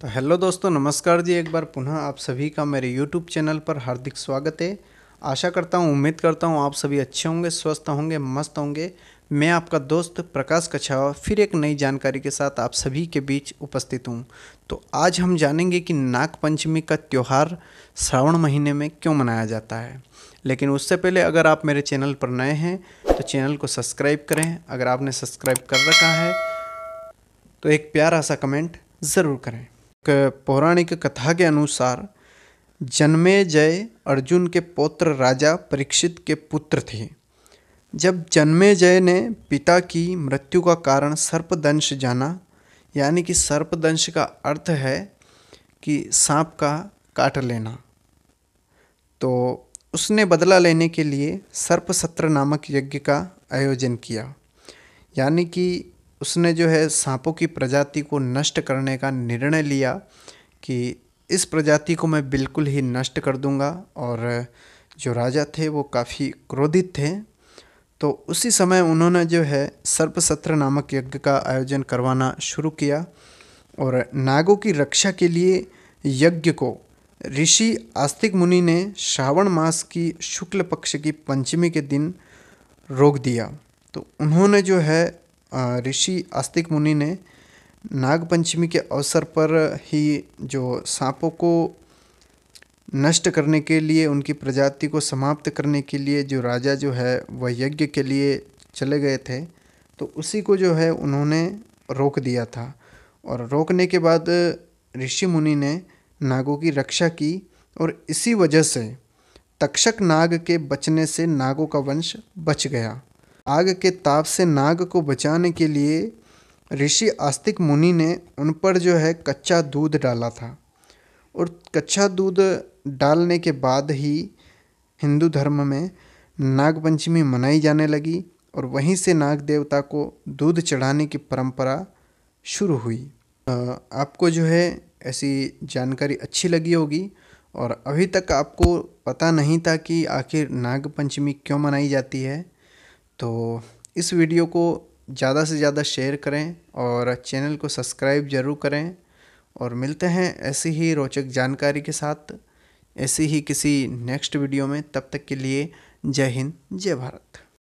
तो हेलो दोस्तों नमस्कार जी एक बार पुनः आप सभी का मेरे यूट्यूब चैनल पर हार्दिक स्वागत है आशा करता हूँ उम्मीद करता हूँ आप सभी अच्छे होंगे स्वस्थ होंगे मस्त होंगे मैं आपका दोस्त प्रकाश कछावा फिर एक नई जानकारी के साथ आप सभी के बीच उपस्थित हूँ तो आज हम जानेंगे कि नागपंचमी का त्यौहार श्रावण महीने में क्यों मनाया जाता है लेकिन उससे पहले अगर आप मेरे चैनल पर नए हैं तो चैनल को सब्सक्राइब करें अगर आपने सब्सक्राइब कर रखा है तो एक प्यारा सा कमेंट ज़रूर करें पौराणिक कथा के अनुसार जन्मे जय अर्जुन के पौत्र राजा परीक्षित के पुत्र थे जब जन्मे जय ने पिता की मृत्यु का कारण सर्पदंश जाना यानी कि सर्पदंश का अर्थ है कि सांप का काट लेना तो उसने बदला लेने के लिए सर्प सत्र नामक यज्ञ का आयोजन किया यानी कि उसने जो है सांपों की प्रजाति को नष्ट करने का निर्णय लिया कि इस प्रजाति को मैं बिल्कुल ही नष्ट कर दूंगा और जो राजा थे वो काफ़ी क्रोधित थे तो उसी समय उन्होंने जो है सर्पसत्र नामक यज्ञ का आयोजन करवाना शुरू किया और नागों की रक्षा के लिए यज्ञ को ऋषि आस्तिक मुनि ने श्रावण मास की शुक्ल पक्ष की पंचमी के दिन रोक दिया तो उन्होंने जो है ऋषि आस्तिक मुनि ने नागपंचमी के अवसर पर ही जो सांपों को नष्ट करने के लिए उनकी प्रजाति को समाप्त करने के लिए जो राजा जो है वह यज्ञ के लिए चले गए थे तो उसी को जो है उन्होंने रोक दिया था और रोकने के बाद ऋषि मुनि ने नागों की रक्षा की और इसी वजह से तक्षक नाग के बचने से नागों का वंश बच गया आग के ताप से नाग को बचाने के लिए ऋषि आस्तिक मुनि ने उन पर जो है कच्चा दूध डाला था और कच्चा दूध डालने के बाद ही हिंदू धर्म में नागपंचमी मनाई जाने लगी और वहीं से नाग देवता को दूध चढ़ाने की परंपरा शुरू हुई आपको जो है ऐसी जानकारी अच्छी लगी होगी और अभी तक आपको पता नहीं था कि आखिर नागपंचमी क्यों मनाई जाती है तो इस वीडियो को ज़्यादा से ज़्यादा शेयर करें और चैनल को सब्सक्राइब ज़रूर करें और मिलते हैं ऐसी ही रोचक जानकारी के साथ ऐसी ही किसी नेक्स्ट वीडियो में तब तक के लिए जय हिंद जय भारत